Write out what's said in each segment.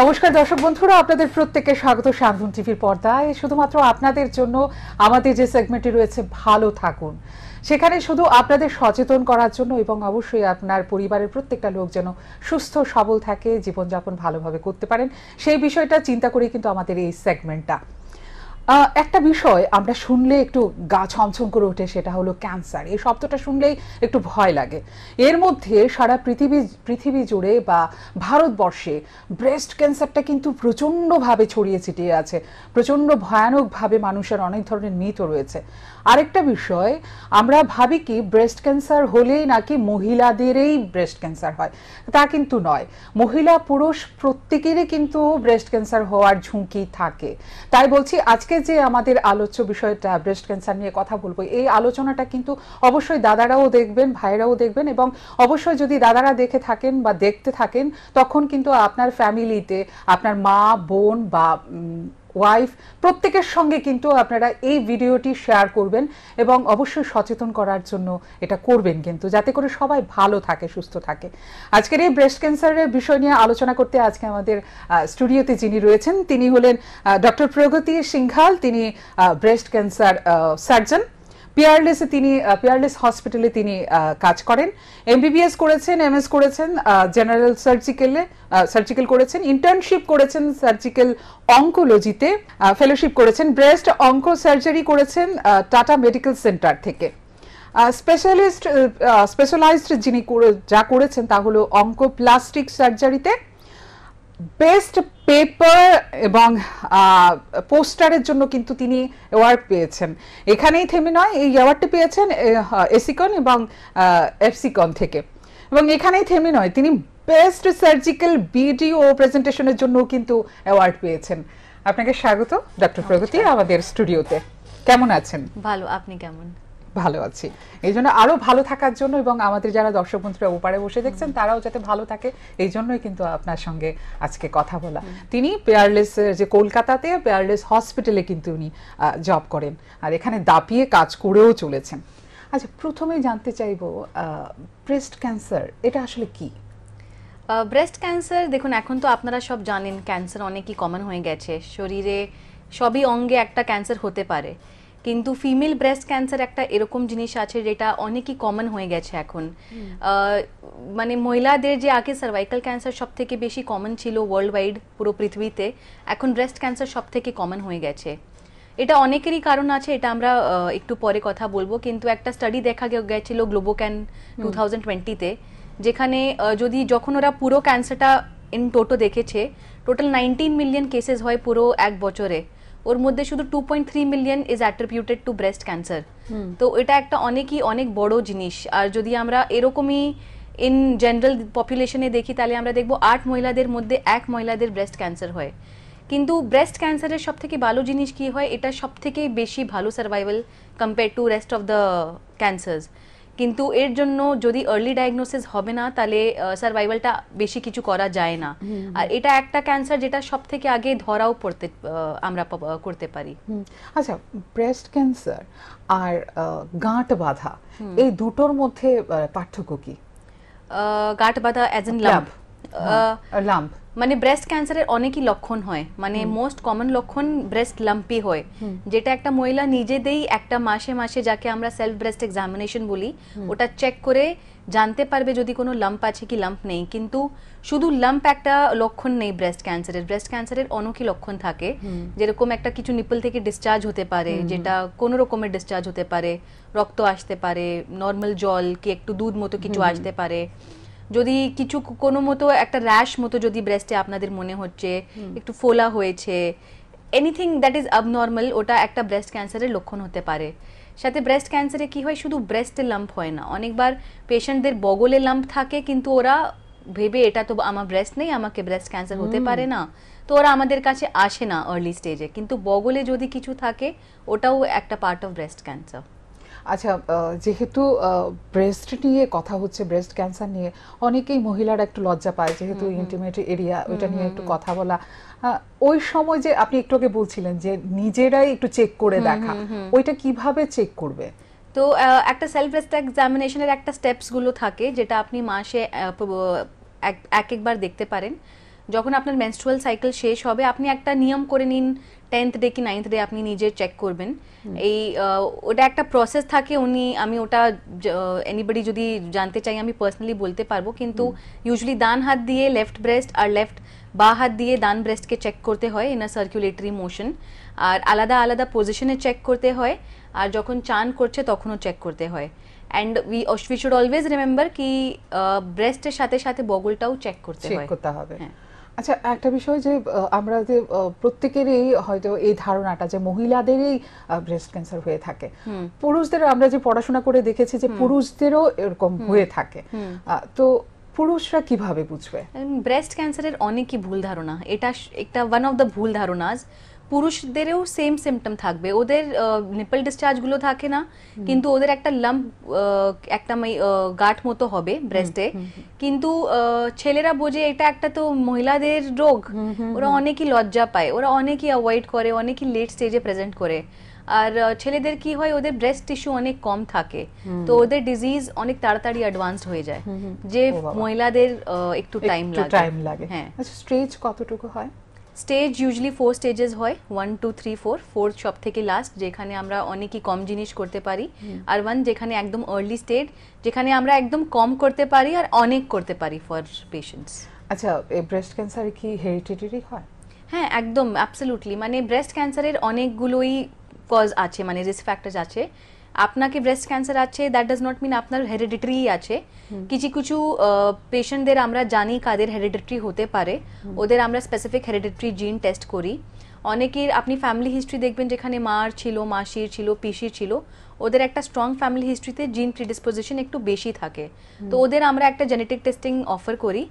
নমস্কার দর্শক বন্ধুরা আপনাদের প্রত্যেককে স্বাগত সাধন টিভির পর্দায় শুধুমাত্র আপনাদের জন্য আমাদের যে সেগমেন্টটি রয়েছে ভালো থাকুন সেখানে শুধু আপনাদের সচেতন করার জন্য এবং অবশ্যই আপনার পরিবারের প্রত্যেকটা লোক যেন সুস্থ সবল থাকে জীবনযাপন ভালোভাবে করতে পারেন সেই বিষয়টা চিন্তা করেই কিন্তু আমাদের এই সেগমেন্টটা একটা বিষয় আমরা শুনলে একটু গা ছমছম করে ওঠে সেটা হলো ক্যান্সার এই শব্দটা শুনলেই একটু ভয় লাগে এর মধ্যে সারা পৃথিবী পৃথিবী জুড়ে বা ভারতবর্ষে ব্রেস্ট ক্যান্সারটা কিন্তু প্রচণ্ডভাবে ছড়িয়ে ছিটিয়ে আছে প্রচণ্ড ভয়ানকভাবে মানুষের অনেক ধরনের মৃত রয়েছে আরেকটা বিষয় আমরা ভাবি কি ব্রেস্ট ক্যান্সার হলেই নাকি মহিলাদেরই ব্রেস্ট ক্যান্সার হয় তা কিন্তু নয় মহিলা পুরুষ প্রত্যেকেরই কিন্তু ব্রেস্ট ক্যান্সার হওয়ার ঝুঁকি থাকে তাই বলছি আজকে যে আমাদের আলোচ্য বিষয়টা ব্রেস্ট ক্যান্সার নিয়ে কথা বলবো এই আলোচনাটা কিন্তু অবশ্যই দাদারাও দেখবেন ভাইরাও দেখবেন এবং অবশ্যই যদি দাদারা দেখে থাকেন বা দেখতে থাকেন তখন কিন্তু আপনার ফ্যামিলিতে আপনার মা বোন বা ওয়াইফ প্রত্যেকের সঙ্গে কিন্তু আপনারা এই ভিডিওটি শেয়ার করবেন এবং অবশ্যই সচেতন করার জন্য এটা করবেন কিন্তু যাতে করে সবাই ভালো থাকে সুস্থ থাকে আজকের এই ব্রেস্ট ক্যান্সারের বিষয় নিয়ে আলোচনা করতে আজকে আমাদের স্টুডিওতে যিনি রয়েছেন তিনি হলেন ডক্টর প্রগতি সিংহাল তিনি ব্রেস্ট ক্যান্সার সার্জন এ তিনি পিয়ারলেস হসপিটালে তিনি কাজ করেন এমবিবিএস করেছেন এমএস করেছেন জেনারেল সার্জিক্যালে সার্জিক্যাল করেছেন ইন্টার্নশিপ করেছেন সার্জিক্যাল অঙ্কোলজিতে ফেলোশিপ করেছেন ব্রেস্ট অঙ্কো সার্জারি করেছেন টাটা মেডিকেল সেন্টার থেকে স্পেশালিস্ট স্পেশালাইজড যিনি যা করেছেন তা হলো অঙ্কোপ্লাস্টিক সার্জারিতে বেস্ট পেপার এবং পোস্টারের জন্য কিন্তু তিনি অ্যাওয়ার্ড পেয়েছেন এখানেই থেমে নয় এই অ্যাওয়ার্ডটি পেয়েছেন এসিকন এবং এফসিকন থেকে এবং এখানেই থেমে নয় তিনি বেস্ট সার্জিক্যাল ভিডিও প্রেজেন্টেশনের জন্য কিন্তু অ্যাওয়ার্ড পেয়েছেন আপনাকে স্বাগত ডক্টর প্রগতি আমাদের স্টুডিওতে কেমন আছেন ভালো আপনি কেমন ভালো আছি এই জন্য আরও ভালো থাকার জন্য এবং আমাদের যারা দর্শক বন্ধুরা ওপারে বসে দেখছেন তারাও যাতে ভালো থাকে এই জন্যই কিন্তু আপনার সঙ্গে আজকে কথা বলা তিনি পেয়ারলেস যে কলকাতাতে পেয়ারলেস হসপিটালে কিন্তু উনি জব করেন আর এখানে দাপিয়ে কাজ করেও চলেছেন আচ্ছা প্রথমে জানতে চাইব ব্রেস্ট ক্যান্সার এটা আসলে কি ব্রেস্ট ক্যান্সার দেখুন এখন তো আপনারা সব জানেন ক্যান্সার অনেকই কমন হয়ে গেছে শরীরে সবই অঙ্গে একটা ক্যান্সার হতে পারে কিন্তু ফিমেল ব্রেস্ট ক্যান্সার একটা এরকম জিনিস আছে যেটা অনেকই কমন হয়ে গেছে এখন মানে মহিলাদের যে আগে সার্ভাইকাল ক্যান্সার সব থেকে বেশি কমন ছিল ওয়ার্ল্ড ওয়াইড পুরো পৃথিবীতে এখন ব্রেস্ট ক্যান্সার সব থেকে কমন হয়ে গেছে এটা অনেকেরই কারণ আছে এটা আমরা একটু পরে কথা বলবো কিন্তু একটা স্টাডি দেখা গেছিল গ্লোবোক্যান টু থাউজেন্ড টোয়েন্টিতে যেখানে যদি যখন ওরা পুরো ক্যান্সারটা ইন টোটো দেখেছে টোটাল নাইনটিন মিলিয়ন কেসেস হয় পুরো এক বছরে ওর মধ্যে শুধু two point three million is attributed to breast cancer তো এটা একটা অনেকই অনেক বড় জিনিস আর যদি আমরা এরকমই ইন জেনারেল পপুলেশনে দেখি তাহলে আমরা দেখব আট মহিলাদের মধ্যে এক মহিলাদের ব্রেস্ট ক্যান্সার হয় কিন্তু ব্রেস্ট ক্যান্সারের সব থেকে ভালো জিনিস কী হয় এটা সব থেকে বেশি ভালো survival compare to rest of the cancers কিন্তু এর জন্য যদি আর্লি ডায়াগনোসিস হবে না তাহলে সার্ভাইভালটা বেশি কিছু করা যায় না আর এটা একটা ক্যান্সার যেটা সব থেকে আগে ধরাও পড়তে আমরা করতে পারি আচ্ছা ব্রেস্ট ক্যান্সার আর গাঁট বাঁধা এই দুটোর মধ্যে পার্থক্য কি গাঁট বাঁধা অ্যাজ এন লাভ লাম্প মানে ব্রেস্ট ক্যান্সারের অনেকই লক্ষণ হয় মানে মোস্ট কমন লক্ষণ ব্রেস্ট লাম্পি হয় যেটা একটা মহিলা নিজেদেরই একটা মাসে মাসে যাকে আমরা সেলফ ব্রেস্ট এক্সামিনেশন বলি ওটা চেক করে জানতে পারবে যদি কোনো লাম্প আছে কি লাম্প নেই কিন্তু শুধু লাম্প একটা লক্ষণ নেই ব্রেস্ট ক্যান্সারের ব্রেস্ট ক্যান্সারের অনেকই লক্ষণ থাকে যেরকম একটা কিছু নিপল থেকে ডিসচার্জ হতে পারে যেটা কোনো রকমের ডিসচার্জ হতে পারে রক্ত আসতে পারে নর্মাল জল কি একটু দুধ মতো কিছু আসতে পারে যদি কিছু কোনো মতো একটা র্যাশ মতো যদি ব্রেস্টে আপনাদের মনে হচ্ছে একটু ফোলা হয়েছে এনিথিং দ্যাট ইজ অবনর্মাল ওটা একটা ব্রেস্ট ক্যান্সারের লক্ষণ হতে পারে সাথে ব্রেস্ট ক্যান্সারে কি হয় শুধু ব্রেস্টে লাম্প হয় না অনেকবার পেশেন্টদের বগলে লাম্প থাকে কিন্তু ওরা ভেবে এটা তো আমার ব্রেস্ট নেই আমাকে ব্রেস্ট ক্যান্সার হতে পারে না তো ওরা আমাদের কাছে আসে না আর্লি স্টেজে কিন্তু বগলে যদি কিছু থাকে ওটাও একটা পার্ট অফ ব্রেস্ট ক্যান্সার আচ্ছা যেহেতু ব্রেস্ট নিয়ে কথা হচ্ছে ব্রেস্ট ক্যান্সার নিয়ে অনেকেই মহিলারা একটু লজ্জা পায় যেহেতু ইন্টিমেট এরিয়া ওইটা নিয়ে একটু কথা বলা ওই সময় যে আপনি একটু আগে বলছিলেন যে নিজেরাই একটু চেক করে দেখা ওইটা কিভাবে চেক করবে তো একটা সেলফ রেস্ট এক্সামিনেশনের একটা স্টেপসগুলো থাকে যেটা আপনি মাসে এক একবার দেখতে পারেন যখন আপনার মেনস্ট্রুয়াল সাইকেল শেষ হবে আপনি একটা নিয়ম করে নিন টেন্থ ডে কি নাইন্থ ডে আপনি নিজে চেক করবেন এই ওটা একটা প্রসেস থাকে উনি আমি ওটা এনিবডি যদি জানতে চাই আমি পার্সোনালি বলতে পারবো কিন্তু ইউজুয়ালি ডান হাত দিয়ে লেফট ব্রেস্ট আর লেফট বা হাত দিয়ে ডান ব্রেস্টকে চেক করতে হয় ইন আ সার্কুলেটরি মোশন আর আলাদা আলাদা পজিশনে চেক করতে হয় আর যখন চান করছে তখনও চেক করতে হয় and we we should always remember কি ব্রেস্টের সাথে সাথে বগলটাও চেক করতে হয় করতে হবে হ্যাঁ আচ্ছা একটা বিষয় যে আমরা যে প্রত্যেকেরই হয়তো এই ধারণাটা যে মহিলাদেরই ব্রেস্ট ক্যান্সার হয়ে থাকে পুরুষদের আমরা যে পড়াশোনা করে দেখেছি যে পুরুষদেরও এরকম হয়ে থাকে তো পুরুষরা কিভাবে বুঝবে ব্রেস্ট ক্যান্সারের অনেকই ভুল ধারণা এটা একটা ওয়ান অফ দ্য ভুল ধারণাজ পুরুষদেরও সেম সিমটম থাকবে ওদের নিপল ডিসচার্জগুলো থাকে না কিন্তু ওদের একটা লাম্প একটা গাঠ মতো হবে ব্রেস্টে কিন্তু ছেলেরা বোঝে এটা একটা তো মহিলাদের রোগ ওরা অনেকই লজ্জা পায় ওরা অনেকই অ্যাভয়েড করে অনেকই লেট স্টেজে প্রেজেন্ট করে আর ছেলেদের কি হয় ওদের ব্রেস্ট টিস্যু অনেক কম থাকে তো ওদের ডিজিজ অনেক তাড়াতাড়ি অ্যাডভান্সড হয়ে যায় যে মহিলাদের একটু টাইম লাগে টাইম লাগে হ্যাঁ আচ্ছা স্টেজ কতটুকু হয় স্টেজ ইউজুয়ালি ফোর স্টেজেস হয় one two three four fourth সব থেকে লাস্ট যেখানে আমরা অনেকই কম জিনিস করতে পারি আর ওয়ান যেখানে একদম আর্লি স্টেজ যেখানে আমরা একদম কম করতে পারি আর অনেক করতে পারি ফর পেশেন্টস আচ্ছা ব্রেস্ট ক্যান্সার কি হেরিডিটারি হয় হ্যাঁ একদম অ্যাবসলিউটলি মানে ব্রেস্ট ক্যান্সারের অনেকগুলোই কজ আছে মানে রিস্ক ফ্যাক্টর আছে আপনাকে ব্রেস্ট ক্যান্সার আছে দ্যাট ডাজ নট মিন আপনার হেরিডিটারি আছে কিছু কিছু পেশেন্টদের আমরা জানি কাদের হেরিডিটারি হতে পারে ওদের আমরা স্পেসিফিক হেরিডিটারি জিন টেস্ট করি অনেকের আপনি ফ্যামিলি হিস্ট্রি দেখবেন যেখানে মার ছিল মাসির ছিল পিসির ছিল ওদের একটা স্ট্রং ফ্যামিলি হিস্ট্রিতে জিন প্রিডিসপোজিশন একটু বেশি থাকে তো ওদের আমরা একটা জেনেটিক টেস্টিং অফার করি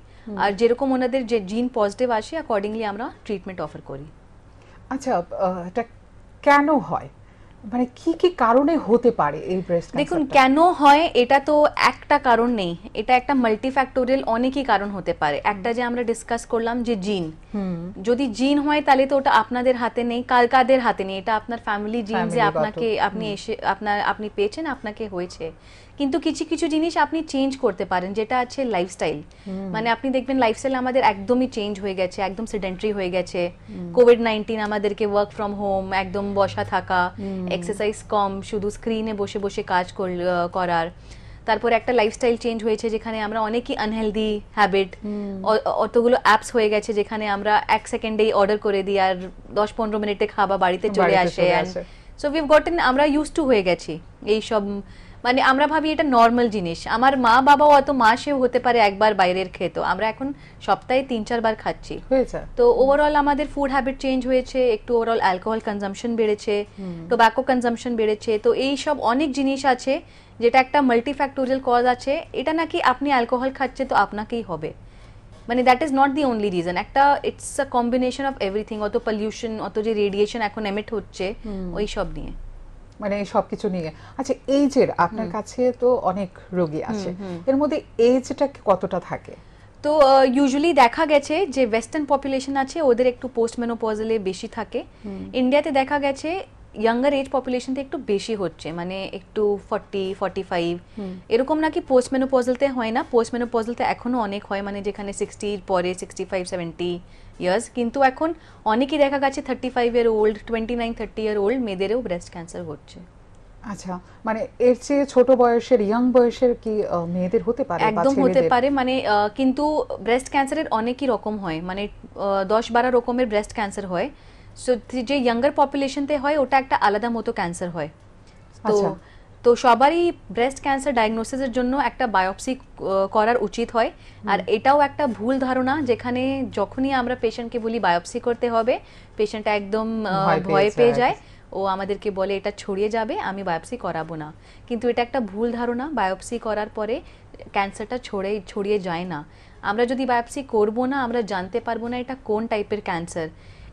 আর যেরকম ওনাদের যে জিন পজিটিভ আসে অ্যাকর্ডিংলি আমরা ট্রিটমেন্ট অফার করি আচ্ছা এটা কেন হয় মানে কি কি কারণে হতে পারে এই ব্রেস্ট দেখুন কেন হয় এটা তো একটা কারণ নেই এটা একটা মাল্টিফ্যাক্টোরিয়াল অনেকই কারণ হতে পারে একটা যে আমরা ডিসকাস করলাম যে জিন যদি জিন হয় তাহলে তো ওটা আপনাদের হাতে নেই কার কাদের হাতে নেই এটা আপনার ফ্যামিলি জিন যে আপনাকে আপনি এসে আপনার আপনি পেয়েছেন আপনাকে হয়েছে কিন্তু কিছু কিছু জিনিস আপনি চেঞ্জ করতে পারেন যেটা আছে লাইফস্টাইল মানে আপনি দেখবেন লাইফস্টাইল আমাদের একদমই চেঞ্জ হয়ে গেছে একদম সিডেন্টারি হয়ে গেছে কোভিড নাইন্টিন আমাদেরকে ওয়ার্ক ফ্রম হোম একদম বসা থাকা এক্সারসাইজ কম শুধু স্ক্রিনে বসে বসে কাজ করার তারপর একটা লাইফস্টাইল চেঞ্জ হয়েছে যেখানে আমরা অনেকই আনহেলদি হ্যাবিট অতগুলো অ্যাপস হয়ে গেছে যেখানে আমরা এক সেকেন্ডেই অর্ডার করে দিই আর দশ পনেরো মিনিটে খাবার বাড়িতে চলে আসে সো উইভ গটেন আমরা ইউজ টু হয়ে গেছি এই সব মানে আমরা ভাবি এটা নর্মাল জিনিস আমার মা বাবাও অত মাসেও হতে পারে একবার বাইরের খেতো আমরা এখন সপ্তাহে তিন চারবার খাচ্ছি তো ওভারঅল আমাদের ফুড হ্যাবিট চেঞ্জ হয়েছে একটু ওভারঅল অ্যালকোহল কনজামশন বেড়েছে টোব্যাকো কনজামশন বেড়েছে তো এই সব অনেক জিনিস আছে যেটা একটা মাল্টিফ্যাক্টোরিয়াল কজ আছে এটা নাকি আপনি অ্যালকোহল খাচ্ছে তো আপনাকেই হবে মানে that is not the only reason একটা it's a combination of everything অত পলিউশন অত যে রেডিয়েশন এখন এমিট হচ্ছে ওই সব নিয়ে মানে সবকিছু নিয়ে আচ্ছা এইজের আপনার কাছে তো অনেক রোগী আছে এর মধ্যে এইজটা কতটা থাকে তো ইউজুয়ালি দেখা গেছে যে ওয়েস্টার্ন পপুলেশন আছে ওদের একটু পোস্ট বেশি থাকে ইন্ডিয়াতে দেখা গেছে ইয়াঙ্গার এজ পপুলেশনতে একটু বেশি হচ্ছে মানে একটু ফর্টি ফর্টি ফাইভ এরকম নাকি পোস্ট মেনোপজলতে হয় না পোস্ট মেনোপজলতে এখনও অনেক হয় মানে যেখানে সিক্সটির পরে সিক্সটি ফাইভ সেভেন্টি ইয়ার্স কিন্তু এখন অনেকেই দেখা গেছে thirty five year old twenty nine thirty year old মেয়েদেরও ব্রেস্ট ক্যান্সার হচ্ছে আচ্ছা মানে এর চেয়ে ছোট বয়সের ইয়াং বয়সের কি মেয়েদের হতে পারে একদম হতে পারে মানে কিন্তু ব্রেস্ট ক্যান্সারের অনেকই রকম হয় মানে দশ বারো রকমের ব্রেস্ট ক্যান্সার হয় সো যে ইয়াঙ্গার পপুলেশনতে হয় ওটা একটা আলাদা মতো ক্যান্সার হয় তো আচ্ছা। তো সবারই ব্রেস্ট ক্যান্সার ডায়াগনোসিসের জন্য একটা বায়োপসি করার উচিত হয় আর এটাও একটা ভুল ধারণা যেখানে যখনই আমরা পেশেন্টকে বলি বায়োপসি করতে হবে পেশেন্ট একদম ভয় পেয়ে যায় ও আমাদেরকে বলে এটা ছড়িয়ে যাবে আমি বায়োপসি করাবো না কিন্তু এটা একটা ভুল ধারণা বায়োপসি করার পরে ক্যান্সারটা ছড়ে ছড়িয়ে যায় না আমরা যদি বায়োপসি করবো না আমরা জানতে পারবো না এটা কোন টাইপের ক্যান্সার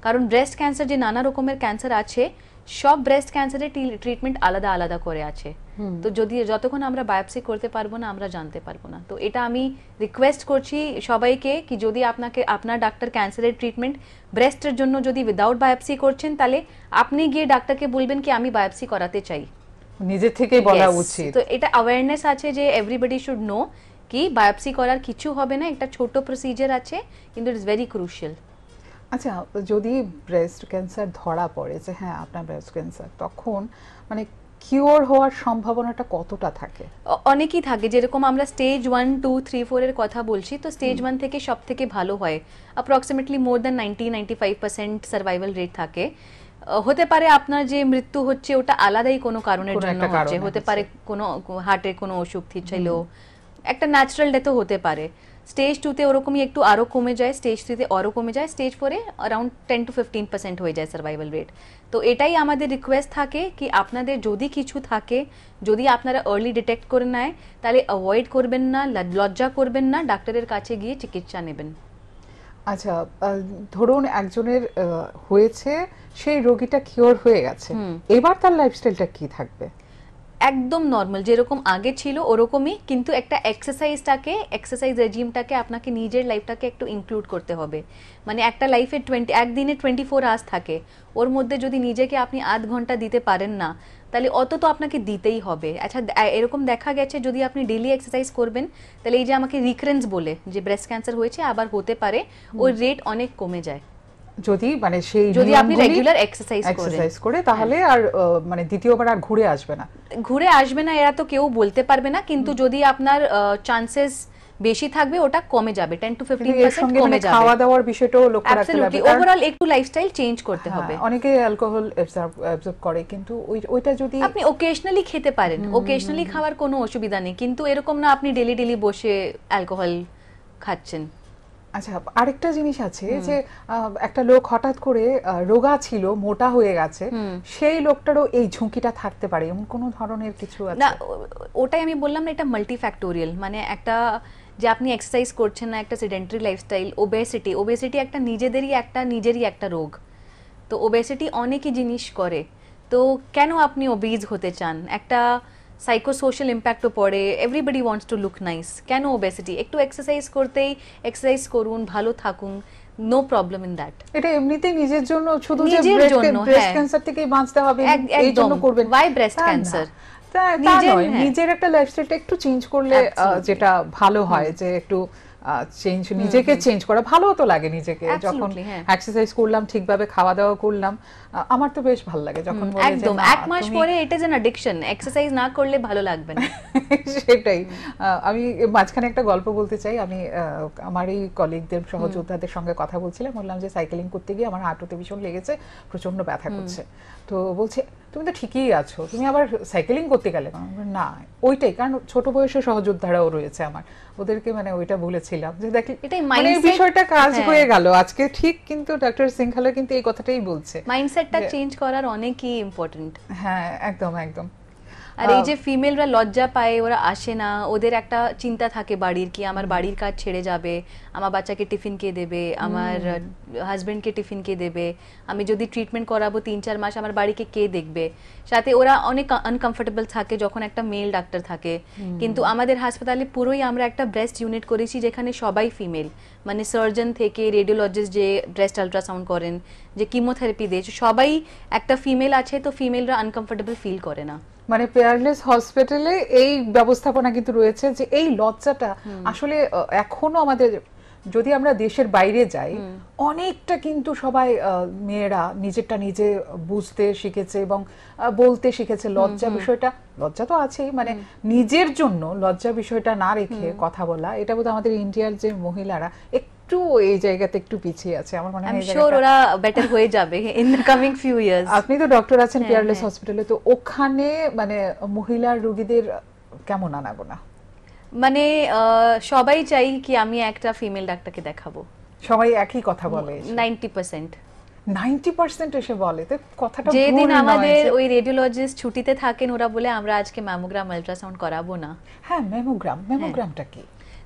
কারণ ব্রেস্ট ক্যান্সার যে নানা রকমের ক্যান্সার আছে সব ব্রেস্ট ক্যান্সারের ট্রিটমেন্ট আলাদা আলাদা করে আছে তো যদি যতক্ষণ আমরা বায়োপসি করতে পারবো না আমরা জানতে পারবো না তো এটা আমি রিকোয়েস্ট করছি সবাইকে কি যদি আপনাকে আপনার ডাক্তার ক্যান্সারের ট্রিটমেন্ট ব্রেস্টের জন্য যদি উইদাউট বায়োপসি করছেন তাহলে আপনি গিয়ে ডাক্তারকে বলবেন কি আমি বায়োপসি করাতে চাই নিজে থেকে বলা উচিত তো এটা অ্যাওয়ারনেস আছে যে এভরিবডি শুড নো কি বায়োপসি করার কিছু হবে না একটা ছোট প্রসিজার আছে কিন্তু ইটস ভেরি ক্রুশিয়াল আচ্ছা যদি ব্রেস্ট ক্যান্সার ধরা পড়ে যে হ্যাঁ আপনার ব্রেস্ট ক্যান্সার তখন মানে কিওর হওয়ার সম্ভাবনাটা কতটা থাকে অনেকই থাকে যেরকম আমরা stage one two three four এর কথা বলছি তো স্টেজ ওয়ান থেকে সব থেকে ভালো হয় approximately more than ninety ninety five percent survival rate থাকে হতে পারে আপনার যে মৃত্যু হচ্ছে ওটা আলাদাই কোনো কারণের জন্য হচ্ছে হতে পারে কোনো হার্টের কোনো অসুখ ছিল একটা ন্যাচারাল ডেথও হতে পারে স্টেজ টুতে ওরকমই একটু আরও কমে যায় স্টেজ থ্রিতে আরও কমে যায় স্টেজ ফোরে around ten to fifteen percent হয়ে যায় সার্ভাইভাল রেট তো এটাই আমাদের রিকোয়েস্ট থাকে কি আপনাদের যদি কিছু থাকে যদি আপনারা আর্লি ডিটেক্ট করে নেয় তাহলে অ্যাভয়েড করবেন না লজ্জা করবেন না ডাক্তারের কাছে গিয়ে চিকিৎসা নেবেন আচ্ছা ধরুন একজনের হয়েছে সেই রোগীটা কিওর হয়ে গেছে এবার তার লাইফস্টাইলটা কি থাকবে একদম নর্মাল যেরকম আগে ছিল ওরকমই কিন্তু একটা এক্সারসাইজটাকে এক্সারসাইজ রেজিমটাকে আপনাকে নিজের লাইফটাকে একটু ইনক্লুড করতে হবে মানে একটা লাইফে টোয়েন্টি একদিনে টোয়েন্টি ফোর আওয়ার্স থাকে ওর মধ্যে যদি নিজেকে আপনি আধ ঘন্টা দিতে পারেন না তাহলে অত তো আপনাকে দিতেই হবে আচ্ছা এরকম দেখা গেছে যদি আপনি ডেলি এক্সারসাইজ করবেন তাহলে এই যে আমাকে রিকারেন্স বলে যে ব্রেস্ট ক্যান্সার হয়েছে আবার হতে পারে ওর রেট অনেক কমে যায় যদি মানে সেই যদি আপনি রেগুলার এক্সারসাইজ করেন এক্সারসাইজ করে তাহলে হ্যাঁ। আর মানে দ্বিতীয়বার আর ঘুরে আসবে না ঘুরে আসবে না এরা তো কেউ বলতে পারবে না কিন্তু যদি আপনার চান্সেস বেশি থাকবে ওটা কমে যাবে 10 টু 15% কমে মানে যাবে খাওয়া দাওয়ার বিষয়টাও লক্ষ্য রাখতে হবে ওভারঅল একটু লাইফস্টাইল চেঞ্জ করতে হ্যাঁ, হবে অনেকে অ্যালকোহল অ্যাবজর্ব করে কিন্তু ওইটা যদি আপনি ওকেশনালি খেতে পারেন ওকেশনালি খাওয়ার কোনো অসুবিধা নেই কিন্তু এরকম না আপনি ডেলি ডেলি বসে অ্যালকোহল খাচ্ছেন আচ্ছা আরেকটা জিনিস আছে যে একটা লোক হঠাৎ করে রোগা ছিল মোটা হয়ে গেছে সেই লোকটারও এই ঝুঁকিটা থাকতে পারে এমন কোনো ধরনের কিছু আছে না ওটাই আমি বললাম না এটা মাল্টিফ্যাক্টোরিয়াল মানে একটা যে আপনি এক্সারসাইজ করছেন না একটা সিডেন্টারি লাইফস্টাইল ওবেসিটি ওবেসিটি একটা নিজেদেরই একটা নিজেরই একটা রোগ তো ওবেসিটি অনেকই জিনিস করে তো কেন আপনি ওবিজ হতে চান একটা সাইকোসোশ্যাল ইম্প্যাক্টও পড়ে everybody wants to look nice কেন ওবেসিটি একটু এক্সারসাইজ করতেই এক্সারসাইজ করুন ভালো থাকুন নো প্রবলেম ইন দ্যাট এটা এমনিতেই নিজের জন্য শুধু যে ব্রেস্ট ক্যান্সার থেকে বাঁচতে হবে এই জন্য করবেন ওয়াই ব্রেস্ট ক্যান্সার নিজের একটা লাইফস্টাইলটা একটু চেঞ্জ করলে যেটা ভালো হয় যে একটু চেঞ্জ নিজেকে চেঞ্জ করা ভালো তো লাগে নিজেকে যখন এক্সারসাইজ হ্যাঁ। করলাম ঠিকভাবে খাওয়া দাওয়া করলাম আমার তো বেশ ভালো লাগে যখন একদম এক মাস পরে এটা যেন অ্যাডিকশন এক্সারসাইজ না করলে ভালো লাগবে না সেটাই আমি মাঝখানে একটা গল্প বলতে চাই আমি আমার এই কলিগদের সহযোদ্ধাদের সঙ্গে কথা বলছিলাম বললাম যে সাইকেলিং করতে গিয়ে আমার হাঁটুতে ভীষণ লেগেছে প্রচন্ড ব্যথা করছে তো বলছে তুমি তো ঠিকই আছো তুমি আবার সাইকেলিং করতে গেলে না ওইটাই কারণ ছোট বয়সে সহযোদ্ধারাও রয়েছে আমার ওদেরকে মানে ওইটা বলেছিলাম যে দেখি মানে বিষয়টা কাজ হ্যাঁ। হয়ে গেল আজকে ঠিক কিন্তু ডক্টর সিংহালা কিন্তু এই কথাটাই বলছে মাইন্ডসেটটা চেঞ্জ করার অনেকই ইম্পর্টেন্ট হ্যাঁ একদম একদম আর এই হ্যাঁ। যে ফিমেলরা লজ্জা পায় ওরা আসে না ওদের একটা চিন্তা থাকে বাড়ির কি আমার বাড়ির কাজ ছেড়ে যাবে আমার বাচ্চাকে টিফিন কে দেবে আমার হাজবেন্ডকে টিফিন কে দেবে আমি যদি ট্রিটমেন্ট করাবো তিন চার মাস আমার বাড়িকে কে দেখবে সাথে ওরা অনেক আনকমফোর্টেবল থাকে যখন একটা মেল ডাক্তার থাকে কিন্তু আমাদের হাসপাতালে পুরোই আমরা একটা ব্রেস্ট ইউনিট করেছি যেখানে সবাই ফিমেল মানে সার্জন থেকে রেডিওলজিস্ট যে ব্রেস্ট আলট্রাসাউন্ড করেন যে কিমোথেরাপি দিয়েছে সবাই একটা ফিমেল আছে তো ফিমেলরা আনকমফোর্টেবল ফিল করে না মানে পেয়ারলেস হসপিটালে এই ব্যবস্থাপনা কিন্তু রয়েছে যে এই লজ্জাটা আসলে এখনো আমাদের যদি আমরা দেশের বাইরে যাই অনেকটা কিন্তু সবাই মেয়েরা নিজেরটা নিজে বুঝতে শিখেছে এবং বলতে শিখেছে লজ্জা বিষয়টা লজ্জা তো আছেই মানে নিজের জন্য লজ্জা বিষয়টা না রেখে কথা বলা এটা বোধহয় আমাদের ইন্ডিয়ার যে মহিলারা একটু এই জায়গাতে একটু পিছিয়ে আছে আমার মনে হয় শিওর ওরা বেটার হয়ে যাবে in the coming few years আপনি তো ডক্টর আছেন পিয়ারলেস হ্যাঁ, হসপিটালে হ্যাঁ। তো ওখানে মানে মহিলা রোগীদের কেমন আনাগোনা মানে সবাই চাই কি আমি একটা ফিমেল ডাক্তারকে দেখাবো সবাই একই কথা বলে 90% ছুটিতে থাকেন ওরা বলে আমরা আজকে ম্যামোগ্রাম আলট্রাসাউন্ড করাবো না হ্যাঁ ম্যামোগ্রাম ম্যামোগ্রামটা কি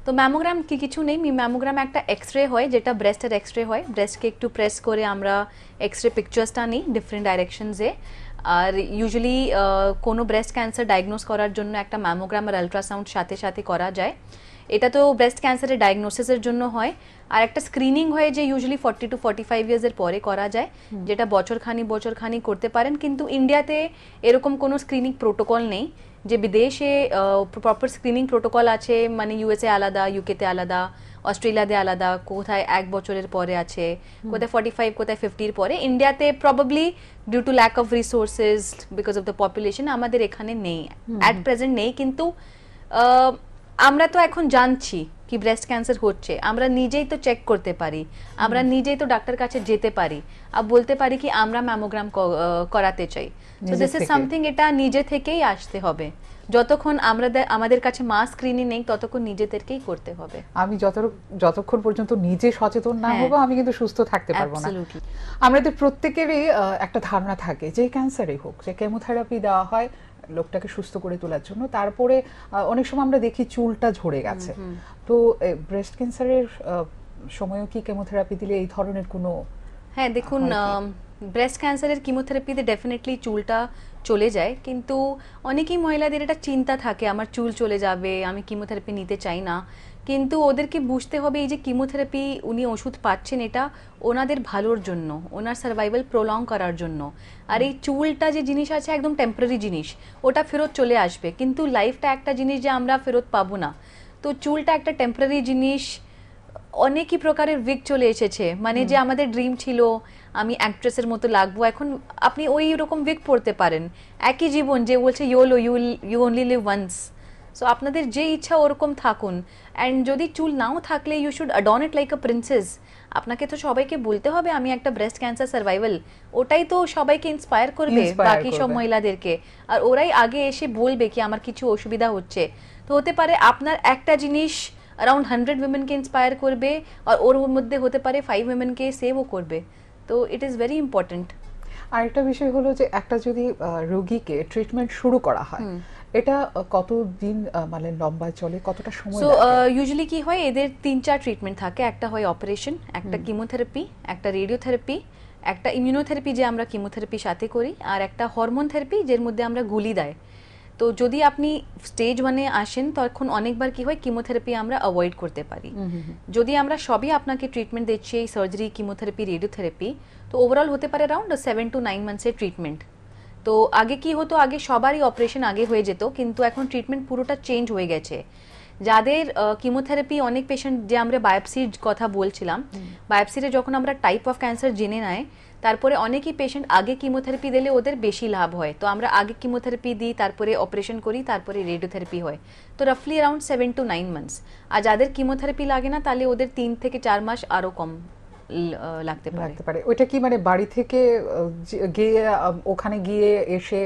তো ম্যামোগ্রাম কি কিছু নেই ম্যামোগ্রাম একটা এক্স রে হয় যেটা ব্রেস্টের এক্স রে হয় ব্রেস্টকে একটু প্রেস করে আমরা এক্স রে পিকচার্সটা নিই ডিফারেন্ট ডাইরেকশনসে আর ইউজুয়ালি কোনো ব্রেস্ট ক্যান্সার ডায়াগনোস করার জন্য একটা ম্যামোগ্রাম আর আলট্রাসাউন্ড সাথে সাথে করা যায় এটা তো ব্রেস্ট ক্যান্সারের ডায়াগনোসিসের জন্য হয় আর একটা স্ক্রিনিং হয় যে usually forty to forty five ইয়ার্সের পরে করা যায় যেটা বছরখানি বছরখানি করতে পারেন কিন্তু ইন্ডিয়াতে এরকম কোনো স্ক্রিনিং প্রোটোকল নেই যে বিদেশে প্রপার স্ক্রিনিং প্রোটোকল আছে মানে ইউএসএ আলাদা ইউকেতে আলাদা অস্ট্রেলিয়াতে আলাদা কোথায় এক বছরের পরে আছে কোথায় ফর্টি ফাইভ কোথায় ফিফটির পরে ইন্ডিয়াতে probably due to lack of resources because of the population আমাদের এখানে নেই অ্যাট প্রেজেন্ট নেই কিন্তু আমরা তো এখন জানছি কি ব্রেস্ট ক্যান্সার হচ্ছে আমরা নিজেই তো চেক করতে পারি আমরা নিজেই তো ডাক্তার কাছে যেতে পারি আর বলতে পারি কি আমরা ম্যামোগ্রাম করাতে চাই তো দিস ইজ সামথিং এটা নিজে থেকেই আসতে হবে যতক্ষণ আমরা আমাদের কাছে মাস স্ক্রিনই নেই ততক্ষণ নিজেদেরকেই করতে হবে আমি যত যতক্ষণ পর্যন্ত নিজে সচেতন না হ্যাঁ। হব আমি কিন্তু সুস্থ থাকতে পারবো না আমাদের প্রত্যেকেরই একটা ধারণা থাকে যে ক্যান্সারই হোক যে কেমোথেরাপি দেওয়া হয় লোকটাকে সুস্থ করে তোলার জন্য তারপরে অনেক সময় আমরা দেখি চুলটা ঝরে গেছে তো ব্রেস্ট ক্যান্সারের সময়ও কি কেমোথেরাপি দিলে এই ধরনের কোনো হ্যাঁ দেখুন ব্রেস্ট ক্যান্সারের কিমোথেরাপিতে ডেফিনেটলি চুলটা চলে যায় কিন্তু অনেকেই মহিলাদের এটা চিন্তা থাকে আমার চুল চলে যাবে আমি কিমোথেরাপি নিতে চাই না কিন্তু ওদেরকে বুঝতে হবে এই যে কিমোথেরাপি উনি ওষুধ পাচ্ছেন এটা ওনাদের ভালোর জন্য ওনার সার্ভাইভাল প্রলং করার জন্য আর এই চুলটা যে জিনিস আছে একদম টেম্পোরারি জিনিস ওটা ফেরত চলে আসবে কিন্তু লাইফটা একটা জিনিস যে আমরা ফেরত পাবো না তো চুলটা একটা টেম্পোরারি জিনিস অনেকই প্রকারের উইক চলে এসেছে মানে যে আমাদের ড্রিম ছিল আমি অ্যাক্ট্রেসের মতো লাগবো এখন আপনি ওই রকম উইক পড়তে পারেন একই জীবন যে বলছে YOLO you you only live once so আপনাদের যে ইচ্ছা ওরকম থাকুন অ্যান্ড যদি চুল নাও থাকলে you should adorn it like a princess আপনাকে তো সবাইকে বলতে হবে আমি একটা ব্রেস্ট ক্যান্সার সার্ভাইভাল ওটাই তো সবাইকে ইন্সপায়ার করবে বাকি সব মহিলাদেরকে আর ওরাই আগে এসে বলবে কি আমার কিছু অসুবিধা হচ্ছে তো হতে পারে আপনার একটা জিনিস অ্যারাউন্ড হান্ড্রেড উইমেনকে ইন্সপায়ার করবে আর ওর মধ্যে হতে পারে ফাইভ উইমেনকে সেভও করবে তো ইট ইজ ভেরি ইম্পর্ট্যান্ট একটা বিষয় হলো যে একটা যদি রোগীকে ট্রিটমেন্ট শুরু করা হয় এটা কতদিন মানে লম্বা চলে কতটা সময় সো ইউজুয়ালি কি হয় এদের তিন চার ট্রিটমেন্ট থাকে একটা হয় অপারেশন একটা কিমোথেরাপি একটা রেডিওথেরাপি একটা ইমিউনোথেরাপি যে আমরা কিমোথেরাপির সাথে করি আর একটা হরমোন থেরাপি যার মধ্যে আমরা গুলি দেয় তো যদি আপনি স্টেজ ওয়ানে আসেন তখন অনেকবার কি হয় কিমোথেরাপি আমরা অ্যাভয়েড করতে পারি যদি আমরা সবই আপনাকে ট্রিটমেন্ট দিচ্ছি এই সার্জারি কিমোথেরাপি রেডিওথেরাপি তো ওভারঅল হতে পারে অ্যারাউন্ড সেভেন টু নাইন মান্থসের ট্রিটমেন্ট তো আগে কি হতো আগে সবারই অপারেশন আগে হয়ে যেত কিন্তু এখন ট্রিটমেন্ট পুরোটা চেঞ্জ হয়ে গেছে যাদের কিমোথেরাপি অনেক পেশেন্ট যে আমরা বায়োপসির কথা বলছিলাম বায়োপসিরে যখন আমরা টাইপ অফ ক্যান্সার জেনে নেয় তারপরে অনেকই পেশেন্ট আগে কিমোথেরাপি দিলে ওদের বেশি লাভ হয় তো আমরা আগে কিমোথেরাপি দিই তারপরে অপারেশন করি তারপরে রেডিওথেরাপি হয় তো রাফলি around seven to nine months আর যাদের কিমোথেরাপি লাগে না তাহলে ওদের তিন থেকে চার মাস আরও কম লাগতে পারে লাগতে পারে ওটা কি মানে বাড়ি থেকে গিয়ে ওখানে গিয়ে এসে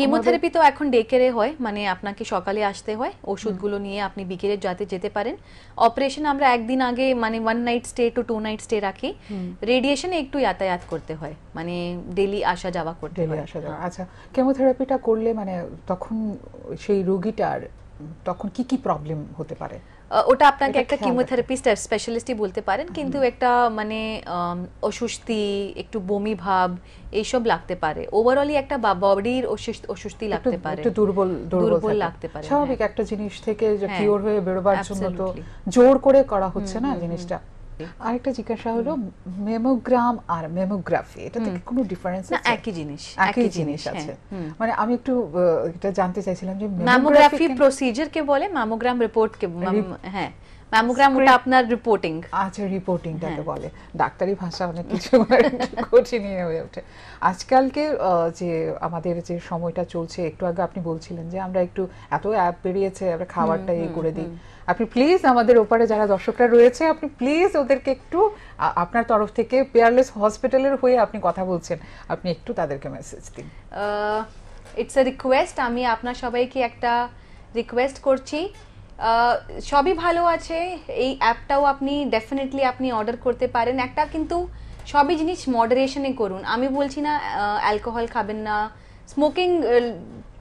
কেমোথেরাপি তো এখন ডেকেরে হয় মানে আপনাকে সকালে আসতে হয় ওষুধগুলো নিয়ে আপনি বিকেলে যাতে যেতে পারেন অপারেশন আমরা একদিন আগে মানে one night stay to two night stay রাখি রেডিয়েশন একটু যাতায়াত করতে হয় মানে ডেলি আসা যাওয়া করতে হয় আচ্ছা কেমোথেরাপিটা করলে মানে তখন সেই রোগীটার তখন কি কি প্রবলেম হতে পারে ওটা আপনাকে একটা কিমোথেরাপিস্ট স্পেশালিস্টই বলতে পারেন কিন্তু একটা মানে অসুস্থি একটু বমি ভাব এইসব লাগতে পারে ওভারঅলই একটা বডির অসুস্থি লাগতে পারে একটু দুর্বল দুর্বল লাগতে পারে হ্যাঁ। স্বাভাবিক একটা জিনিস থেকে কিওর হ্যাঁ। হয়ে বেরোবার জন্য তো জোর করে করা হচ্ছে না জিনিসটা আরেকটা জিজ্ঞাসা হলো মেমোগ্রাম আর মেমোগ্রাফি এটা থেকে কোনো ডিফারেন্স আছে একই জিনিস একই জিনিস হ্যাঁ, আছে মানে আমি একটু এটা জানতে চাইছিলাম যে মেমোগ্রাফি প্রসিজার কে বলে ম্যামোগ্রাম রিপোর্ট কে হ্যাঁ ম্যামোগ্রামটা আপনার রিপোর্টিং আচ্ছা হ্যাঁ। তাকে বলে ডাক্তারি ভাষা অনেক কিছু মানে কঠিন হয়ে ওঠে আজকালকে যে আমাদের যে সময়টা চলছে একটু আগে আপনি বলছিলেন যে আমরা একটু এত অ্যাপ বেরিয়েছে আমরা খাবারটা ইয়ে করে দিই আপনি প্লিজ আমাদের ওপারে যারা দর্শকরা রয়েছে আপনি প্লিজ ওদেরকে একটু আপনার তরফ থেকে পেয়ারলেস হসপিটালের হয়ে আপনি কথা বলছেন আপনি একটু তাদেরকে মেসেজ দিন ইটস এ রিকোয়েস্ট আমি আপনার সবাইকে একটা রিকোয়েস্ট করছি সবই ভালো আছে এই অ্যাপটাও আপনি ডেফিনেটলি আপনি অর্ডার করতে পারেন একটা কিন্তু সবই জিনিস মডারেশনে করুন আমি বলছি না অ্যালকোহল খাবেন না স্মোকিং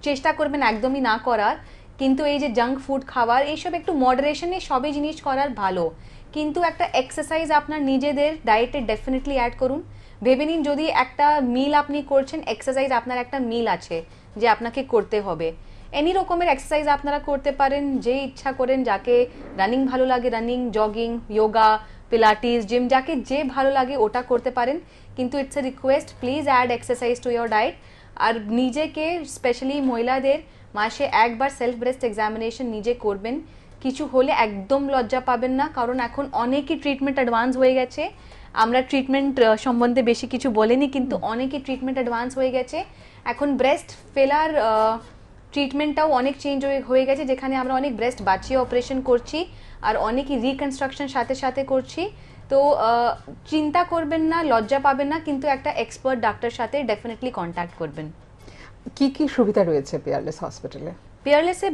চেষ্টা করবেন একদমই না করার কিন্তু এই যে জাঙ্ক ফুড খাওয়ার এইসব একটু মডারেশনে সবই জিনিস করার ভালো কিন্তু একটা এক্সারসাইজ আপনার নিজেদের ডায়েটে ডেফিনেটলি অ্যাড করুন ভেবে নিন যদি একটা মিল আপনি করছেন এক্সারসাইজ আপনার একটা মিল আছে যে আপনাকে করতে হবে এনি রকমের এক্সারসাইজ আপনারা করতে পারেন যে ইচ্ছা করেন যাকে রানিং ভালো লাগে running jogging yoga pilates gym যাকে যে ভালো লাগে ওটা করতে পারেন কিন্তু it's a request please add exercise to your diet আর নিজেকে স্পেশালি মহিলাদের মাসে একবার সেলফ ব্রেস্ট এক্সামিনেশন নিজে করবেন কিছু হলে একদম লজ্জা পাবেন না কারণ এখন অনেকই ট্রিটমেন্ট অ্যাডভান্স হয়ে গেছে আমরা ট্রিটমেন্ট সম্বন্ধে বেশি কিছু বলিনি কিন্তু অনেকই ট্রিটমেন্ট অ্যাডভান্স হয়ে গেছে এখন ব্রেস্ট ফেলার ট্রিটমেন্টটাও অনেক চেঞ্জ হয়ে গেছে যেখানে আমরা অনেক ব্রেস্ট বাঁচিয়ে অপারেশন করছি আর অনেকই রিকনস্ট্রাকশন সাথে সাথে করছি তো চিন্তা করবেন না লজ্জা পাবেন না কিন্তু একটা এক্সপার্ট ডাক্তার সাথে ডেফিনেটলি কন্ট্যাক্ট করবেন কি কি সুবিধা রয়েছে পেয়ারলেস হসপিটালে পেয়ারলেসে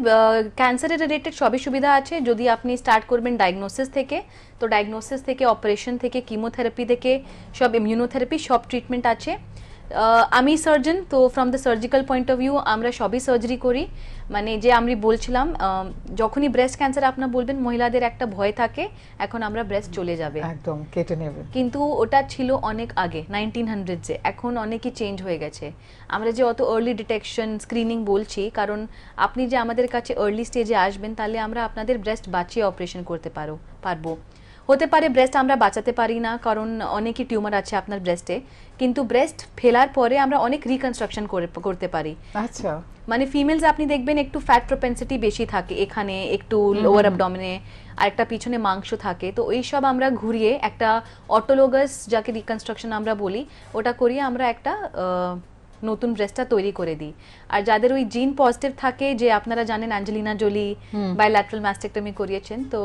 ক্যান্সারের রিলেটেড সবই সুবিধা আছে যদি আপনি স্টার্ট করবেন ডায়াগনোসিস থেকে তো ডায়াগনোসিস থেকে অপারেশন থেকে কিমোথেরাপি থেকে সব ইমিউনোথেরাপি সব ট্রিটমেন্ট আছে আমি সার্জন তো from the surgical point of view আমরা সবই সার্জারি করি মানে যে আমি বলছিলাম যখনই ব্রেস্ট ক্যান্সার আপনার বলবেন মহিলাদের একটা ভয় থাকে এখন আমরা ব্রেস্ট চলে যাবে একদম কেটে নেবে কিন্তু ওটা ছিল অনেক আগে নাইনটিন হান্ড্রেডসে এখন অনেকই চেঞ্জ হয়ে গেছে আমরা যে অত আর্লি ডিটেকশন স্ক্রিনিং বলছি কারণ আপনি যে আমাদের কাছে আর্লি স্টেজে আসবেন তাহলে আমরা আপনাদের ব্রেস্ট বাঁচিয়ে অপারেশন করতে পারো পারবো হতে পারে ব্রেস্ট আমরা বাঁচাতে পারি না কারণ অনেকই টিউমার আছে আপনার ব্রেস্টে কিন্তু ব্রেস্ট ফেলার পরে আমরা অনেক রিকনস্ট্রাকশন করতে পারি আচ্ছা মানে ফিমেলস আপনি দেখবেন একটু ফ্যাট প্রপেন্সিটি বেশি থাকে এখানে একটু লোয়ার অ্যাবডমিনে আর একটা পিছনে মাংস থাকে তো এইসব আমরা ঘুরিয়ে একটা অটোলোগাস যাকে রিকনস্ট্রাকশন আমরা বলি ওটা করিয়ে আমরা একটা নতুন ড্রেসটা তৈরি করে দিই আর যাদের ওই জিন পজিটিভ থাকে যে আপনারা জানেন অ্যাঞ্জেলিনা জোলি বাইল্যাট্রাল ম্যাস্টেকটমি করিয়েছেন তো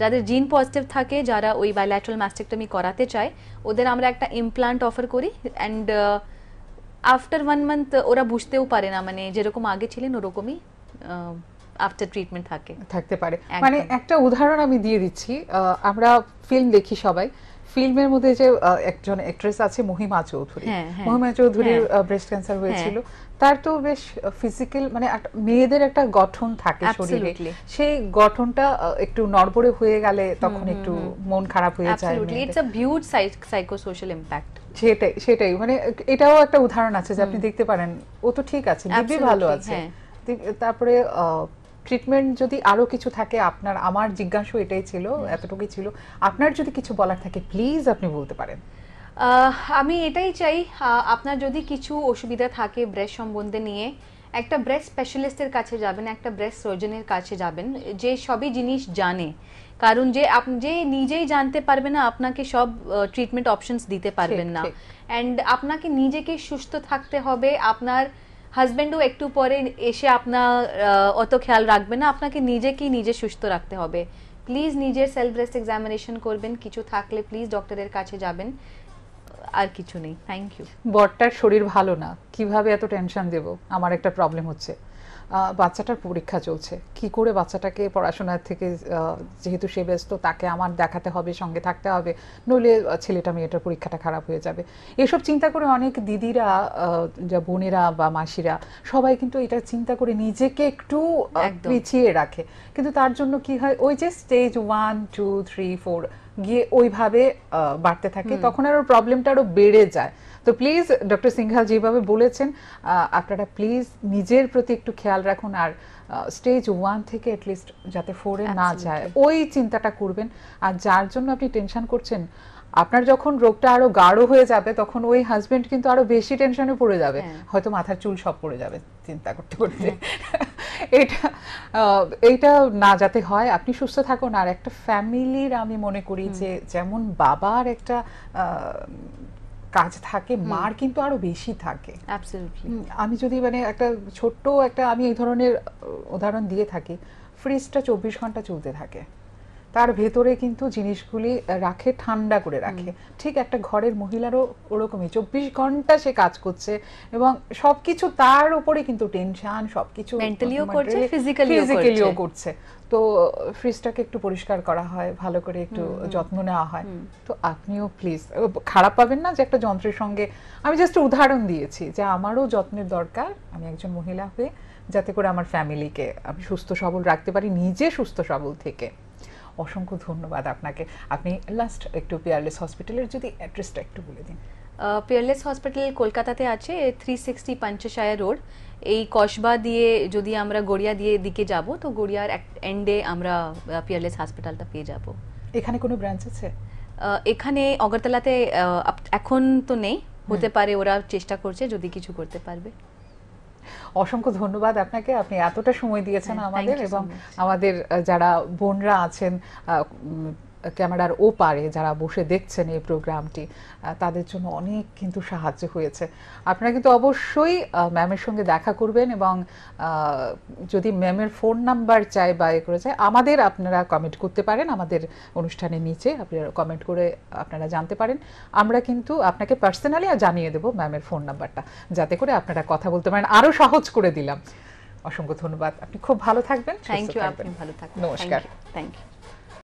যাদের জিন পজিটিভ থাকে যারা ওই বায়োল্যাট্রাল ম্যাস্টেকটমি করাতে চায় ওদের আমরা একটা ইমপ্লান্ট অফার করি অ্যান্ড আফটার ওয়ান মান্থ ওরা বুঝতেও পারে না মানে যেরকম আগে ছিলেন ওরকমই আফটার uh, ট্রিটমেন্ট থাকে থাকতে পারে মানে একটা উদাহরণ আমি দিয়ে দিচ্ছি আমরা ফিল্ম দেখি সবাই ফিল্মের মধ্যে যে একজন অ্যাক্ট্রেস আছে মহিমা চৌধুরী হ্যাঁ, হ্যাঁ। মহিমা চৌধুরীর ব্রেস্ট ক্যান্সার হয়েছিল হ্যাঁ। তার তো বেশ ফিজিক্যাল মানে মেয়েদের একটা গঠন থাকে শরীরে সেই গঠনটা একটু নড়বড়ে হয়ে গেলে তখন একটু মন খারাপ হয়ে যায় ইটস আ বিউড সাইকোসোশ্যাল ইমপ্যাক্ট সেটাই সেটাই মানে এটাও একটা উদাহরণ আছে যে আপনি দেখতে পারেন ও তো ঠিক আছে দিব্যি ভালো আছে তারপরে ট্রিটমেন্ট যদি আরো কিছু থাকে আপনার আমার জিজ্ঞাসা এটাই ছিল এতটুকুই ছিল আপনার যদি কিছু বলার থাকে প্লিজ আপনি বলতে পারেন আমি এটাই চাই আপনার যদি কিছু অসুবিধা থাকে ব্রেস সম্বন্ধে নিয়ে একটা ব্রেস্ট স্পেশালিস্টের কাছে যাবেন একটা ব্রেস্ট সার্জনের কাছে যাবেন যে সবই জিনিস জানে কারণ যে আপনি যে নিজেই জানতে পারবে না আপনাকে সব ট্রিটমেন্ট অপশনস দিতে পারবেন না অ্যান্ড আপনাকে নিজেকে সুস্থ থাকতে হবে আপনার হাজব্যান্ডও একটু পরে এসে আপনার অত খেয়াল রাখবে না আপনাকে নিজেকেই নিজে সুস্থ রাখতে হবে প্লিজ নিজের সেলফ ব্রেস্ট এক্সামিনেশন করবেন কিছু থাকলে প্লিজ ডক্টরের কাছে যাবেন আর কিছু নেই থ্যাংক ইউ বরটার শরীর ভালো না কিভাবে এত টেনশন দেব আমার একটা প্রবলেম হচ্ছে বাচ্চাটার পরীক্ষা চলছে কি করে বাচ্চাটাকে পড়াশোনার থেকে যেহেতু সে ব্যস্ত তাকে আমার দেখাতে হবে সঙ্গে থাকতে হবে নইলে ছেলেটা মেয়েটার পরীক্ষাটা খারাপ হয়ে যাবে এসব চিন্তা করে অনেক দিদিরা যা বোনেরা বা মাসিরা সবাই কিন্তু এটা চিন্তা করে নিজেকে একটু পিছিয়ে রাখে কিন্তু তার জন্য কি হয় ওই যে stage one two three four গিয়ে ওইভাবে বাড়তে থাকে তখন আরও প্রবলেমটা আরও বেড়ে যায় তো প্লিজ ডক্টর সিংহাল যেভাবে বলেছেন আপনারা প্লিজ নিজের প্রতি একটু খেয়াল রাখুন আর স্টেজ ওয়ান থেকে অ্যাটলিস্ট যাতে ফোরে না যায় ওই চিন্তাটা করবেন আর যার জন্য আপনি টেনশন করছেন আপনার যখন রোগটা আরো গাঢ় হয়ে যাবে তখন ওই হাজবেন্ড কিন্তু আরো বেশি টেনশনে পড়ে যাবে হ্যাঁ। হয়তো মাথার চুল সব পড়ে যাবে চিন্তা করতে করতে হ্যাঁ। এটা এইটা না যাতে হয় আপনি সুস্থ থাকুন আর একটা ফ্যামিলির আমি মনে করি যে যেমন বাবার একটা কাজ থাকে মার কিন্তু আরো বেশি থাকে আমি যদি মানে একটা ছোট্ট একটা আমি এই ধরনের উদাহরণ দিয়ে থাকি ফ্রিজটা চব্বিশ ঘন্টা চলতে থাকে তার ভেতরে কিন্তু জিনিসগুলি রাখে ঠান্ডা করে রাখে ঠিক একটা ঘরের মহিলারও ওরকমই চব্বিশ ঘন্টা সে কাজ করছে এবং সবকিছু তার উপরে কিন্তু টেনশন সবকিছু ফিজিক্যালিও করছে তো ফ্রিজটাকে একটু পরিষ্কার করা হয় ভালো করে একটু যত্ন নেওয়া হয় তো আপনিও প্লিজ খারাপ পাবেন না যে একটা যন্ত্রের সঙ্গে আমি জাস্ট উদাহরণ দিয়েছি যে আমারও যত্নের দরকার আমি একজন মহিলা হয়ে যাতে করে আমার ফ্যামিলিকে আমি সুস্থ সবল রাখতে পারি নিজে সুস্থ সবল থেকে অসংখ্য ধন্যবাদ আপনাকে আপনি লাস্ট একটু পিয়ারলেস হসপিটালের যদি অ্যাড্রেসটা একটু বলে দিন পিয়ারলেস হসপিটাল কলকাতাতে আছে থ্রি সিক্সটি পাঞ্চশায়া রোড এই কসবা দিয়ে যদি আমরা গড়িয়া দিয়ে দিকে যাব তো গড়িয়ার এন্ডে আমরা পিয়ারলেস হসপিটালটা পেয়ে যাব এখানে কোনো ব্রাঞ্চ আছে এখানে অগরতলাতে এখন তো নেই হতে পারে ওরা চেষ্টা করছে যদি কিছু করতে পারবে অসংখ্য ধন্যবাদ আপনাকে আপনি এতটা সময় দিয়েছেন হ্যাঁ, আমাদের এবং আমাদের যারা বোনরা আছেন ক্যামেরার ও পারে যারা বসে দেখছেন এই প্রোগ্রামটি তাদের জন্য অনেক কিন্তু সাহায্য হয়েছে আপনারা কিন্তু অবশ্যই ম্যামের সঙ্গে দেখা করবেন এবং যদি ম্যামের ফোন নাম্বার চাই বা এ করে চায় আমাদের আপনারা কমেন্ট করতে পারেন আমাদের অনুষ্ঠানের নিচে আপনারা কমেন্ট করে আপনারা জানতে পারেন আমরা কিন্তু আপনাকে পার্সোনালি জানিয়ে দেবো ম্যামের ফোন নাম্বারটা যাতে করে আপনারা কথা বলতে পারেন আরও সহজ করে দিলাম অসংখ্য ধন্যবাদ আপনি খুব ভালো থাকবেন থ্যাংক ইউ আপনি ভালো থাকবেন নমস্কার থ্যাংক ইউ